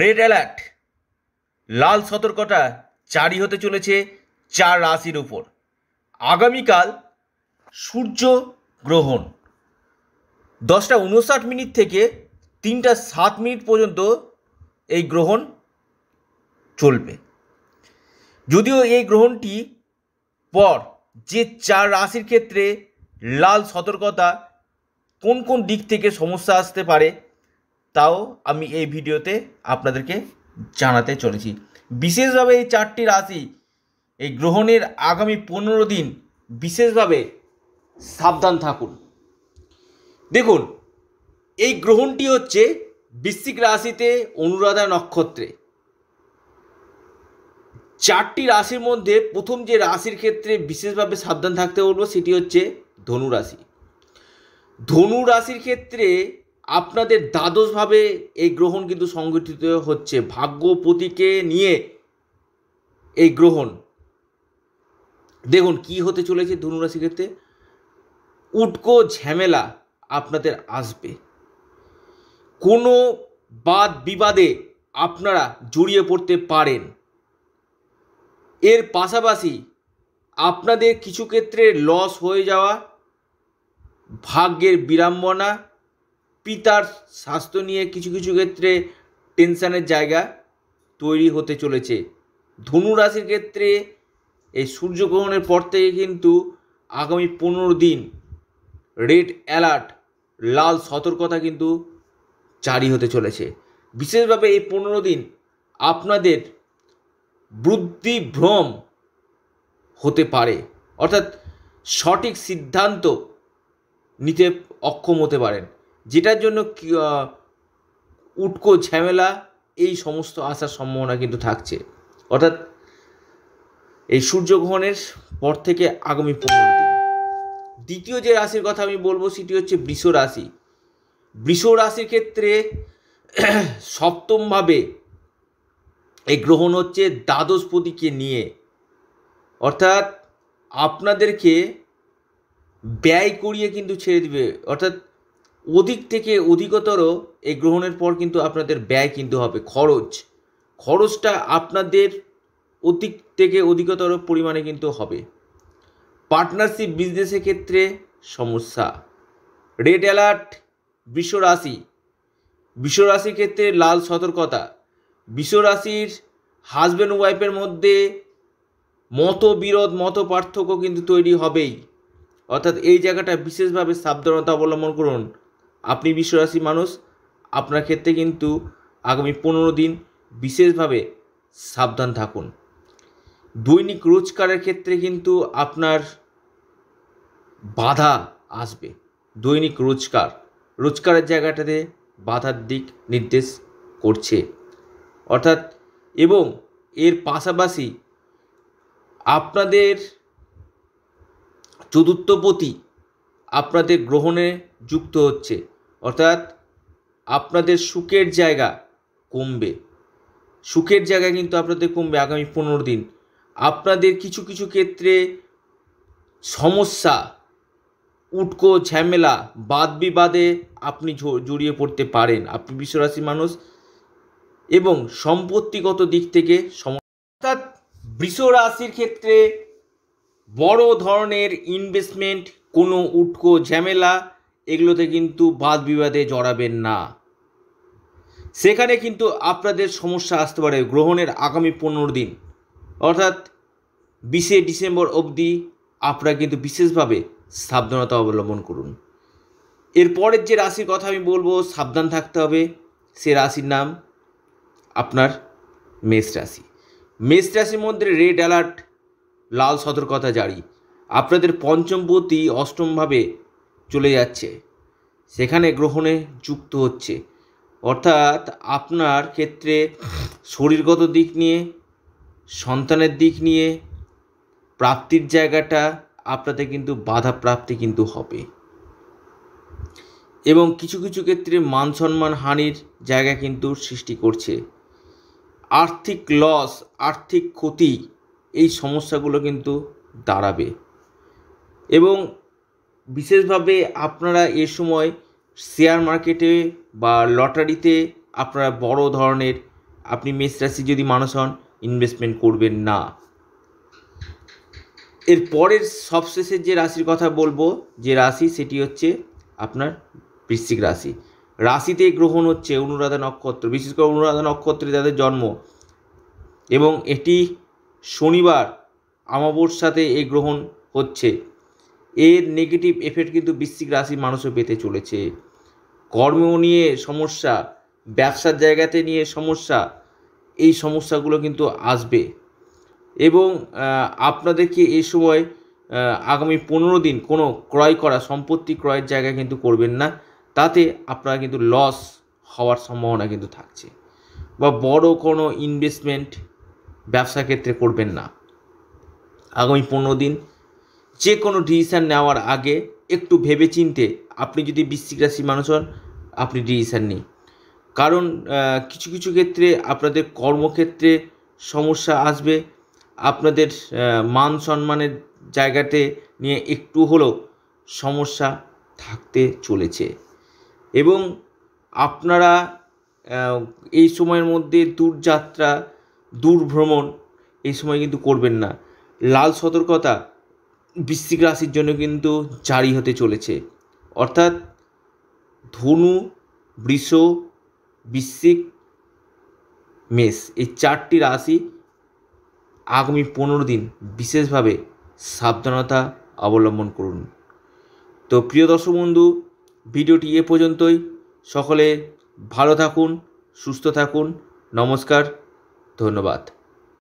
red alert লাল সতর্কতা জারি হতে চলেছে চার রাশির উপর আগামীকাল সূর্য গ্রহণ দশটা উনষাট মিনিট থেকে তিনটা সাত মিনিট পর্যন্ত এই গ্রহণ চলবে যদিও এই গ্রহণটি পর যে চার রাশির ক্ষেত্রে লাল সতর্কতা কোন কোন দিক থেকে সমস্যা আসতে পারে তাও আমি এই ভিডিওতে আপনাদেরকে জানাতে চলেছি বিশেষভাবে এই চারটি রাশি এই গ্রহণের আগামী পনেরো দিন বিশেষভাবে সাবধান থাকুন দেখুন এই গ্রহণটি হচ্ছে বৃশ্চিক রাশিতে অনুরাধা নক্ষত্রে চারটি রাশির মধ্যে প্রথম যে রাশির ক্ষেত্রে বিশেষভাবে সাবধান থাকতে বলবো সেটি হচ্ছে ধনু রাশি ধনু রাশির ক্ষেত্রে আপনাদের দ্বাদশভাবে এই গ্রহণ কিন্তু সংগঠিত হচ্ছে প্রতীকে নিয়ে এই গ্রহণ দেখুন কি হতে চলেছে ধনুরাশি ক্ষেত্রে উটকো ঝামেলা আপনাদের আসবে কোনো বাদ বিবাদে আপনারা জড়িয়ে পড়তে পারেন এর পাশাপাশি আপনাদের কিছু ক্ষেত্রে লস হয়ে যাওয়া ভাগ্যের বিড়ম্বনা পিতার স্বাস্থ্য নিয়ে কিছু কিছু ক্ষেত্রে টেনশানের জায়গা তৈরি হতে চলেছে ধনু রাশির ক্ষেত্রে এই সূর্যগ্রহণের পর থেকে কিন্তু আগামী পনেরো দিন রেড অ্যালার্ট লাল সতর্কতা কিন্তু জারি হতে চলেছে বিশেষভাবে এই পনেরো দিন আপনাদের বুদ্ধি ভ্রম হতে পারে অর্থাৎ সঠিক সিদ্ধান্ত নিতে অক্ষম হতে পারেন যেটার জন্য উটকো ঝামেলা এই সমস্ত আসার সম্ভাবনা কিন্তু থাকছে অর্থাৎ এই সূর্যগ্রহণের পর থেকে আগামী পনেরো দিন দ্বিতীয় যে রাশির কথা আমি বলবো সেটি হচ্ছে বৃষ রাশি বৃষ রাশির ক্ষেত্রে সপ্তমভাবে এই গ্রহণ হচ্ছে দ্বাদশপতিকে নিয়ে অর্থাৎ আপনাদেরকে ব্যয় করিয়ে কিন্তু ছেড়ে দিবে অর্থাৎ অধিক থেকে অধিকতর এই গ্রহণের পর কিন্তু আপনাদের ব্যয় কিন্তু হবে খরচ খরচটা আপনাদের অধিক থেকে অধিকতর পরিমাণে কিন্তু হবে পার্টনারশিপ বিজনেসের ক্ষেত্রে সমস্যা রেড অ্যালার্ট বিশ্বরাশি বিশ্বরাশির ক্ষেত্রে লাল সতর্কতা বিশ্বরাশির হাজব্যান্ড ওয়াইফের মধ্যে মতবিরোধ মত পার্থক্য কিন্তু তৈরি হবেই অর্থাৎ এই জায়গাটা বিশেষভাবে সাবধানতা অবলম্বন করুন আপনি বিশ্বরাশি মানুষ আপনার ক্ষেত্রে কিন্তু আগামী পনেরো দিন বিশেষভাবে সাবধান থাকুন দৈনিক রোজগারের ক্ষেত্রে কিন্তু আপনার বাধা আসবে দৈনিক রোজগার রোজগারের জায়গাটাতে বাধার দিক নির্দেশ করছে অর্থাৎ এবং এর পাশাপাশি আপনাদের চতুর্থপতি আপনাদের গ্রহণে যুক্ত হচ্ছে অর্থাৎ আপনাদের সুখের জায়গা কমবে সুখের জায়গা কিন্তু আপনাদের কমবে আগামী পনেরো দিন আপনাদের কিছু কিছু ক্ষেত্রে সমস্যা উটকো ঝামেলা বাদ বিবাদে আপনি জড়িয়ে পড়তে পারেন আপনি বিশ্বরাশি মানুষ এবং সম্পত্তিগত দিক থেকে অর্থাৎ বৃষরাশির ক্ষেত্রে বড় ধরনের ইনভেস্টমেন্ট কোনো উটকো ঝামেলা এগুলোতে কিন্তু বাদ বিবাদে জড়াবেন না সেখানে কিন্তু আপনাদের সমস্যা আসতে পারে গ্রহণের আগামী পনেরো দিন অর্থাৎ বিশে ডিসেম্বর অবধি আপনারা কিন্তু বিশেষভাবে সাবধানতা অবলম্বন করুন এরপরের যে রাশির কথা আমি বলবো সাবধান থাকতে হবে সে রাশির নাম আপনার মেষ রাশি মেষ রাশির মধ্যে রেড অ্যালার্ট লাল সতর্কতা জারি আপনাদের পঞ্চমপতি অষ্টমভাবে চলে যাচ্ছে সেখানে গ্রহণে যুক্ত হচ্ছে অর্থাৎ আপনার ক্ষেত্রে শরীরগত দিক নিয়ে সন্তানের দিক নিয়ে প্রাপ্তির জায়গাটা আপনাদের কিন্তু বাধা প্রাপ্তি কিন্তু হবে এবং কিছু কিছু ক্ষেত্রে মান সম্মান হানির জায়গা কিন্তু সৃষ্টি করছে আর্থিক লস আর্থিক ক্ষতি এই সমস্যাগুলো কিন্তু দাঁড়াবে এবং বিশেষভাবে আপনারা এ সময় শেয়ার মার্কেটে বা লটারিতে আপনারা বড় ধরনের আপনি মেষ রাশি যদি মানুষ হন ইনভেস্টমেন্ট করবেন না এর পরের সবশেষে যে রাশির কথা বলবো যে রাশি সেটি হচ্ছে আপনার বৃশ্চিক রাশি রাশিতে গ্রহণ হচ্ছে অনুরাধা নক্ষত্র বিশেষ করে অনুরাধা নক্ষত্রে যাদের জন্ম এবং এটি শনিবার আমাবর সাথে এই গ্রহণ হচ্ছে এর নেগেটিভ এফেক্ট কিন্তু বৃশ্চিক রাশির মানুষও পেতে চলেছে কর্ম নিয়ে সমস্যা ব্যবসার জায়গাতে নিয়ে সমস্যা এই সমস্যাগুলো কিন্তু আসবে এবং আপনাদেরকে এই সময় আগামী পনেরো দিন কোনো ক্রয় করা সম্পত্তি ক্রয়ের জায়গা কিন্তু করবেন না তাতে আপনারা কিন্তু লস হওয়ার সম্ভাবনা কিন্তু থাকছে বা বড় কোনো ইনভেস্টমেন্ট ব্যবসা ক্ষেত্রে করবেন না আগামী পনেরো দিন যে কোনো ডিসিশান নেওয়ার আগে একটু ভেবে চিনতে আপনি যদি বৃশ্চিক রাশির মানুষ হন আপনি ডিসিশান নিন কারণ কিছু কিছু ক্ষেত্রে আপনাদের কর্মক্ষেত্রে সমস্যা আসবে আপনাদের মান সম্মানের জায়গাতে নিয়ে একটু হলেও সমস্যা থাকতে চলেছে এবং আপনারা এই সময়ের মধ্যে দূরযাত্রা দূর ভ্রমণ এই সময় কিন্তু করবেন না লাল সতর্কতা বৃশ্চিক রাশির জন্য কিন্তু জারি হতে চলেছে অর্থাৎ ধনু বৃষ বৃশ্চিক মেষ এই চারটি রাশি আগামী পনেরো দিন বিশেষভাবে সাবধানতা অবলম্বন করুন তো প্রিয় দর্শক বন্ধু ভিডিওটি এ পর্যন্তই সকলে ভালো থাকুন সুস্থ থাকুন নমস্কার ধন্যবাদ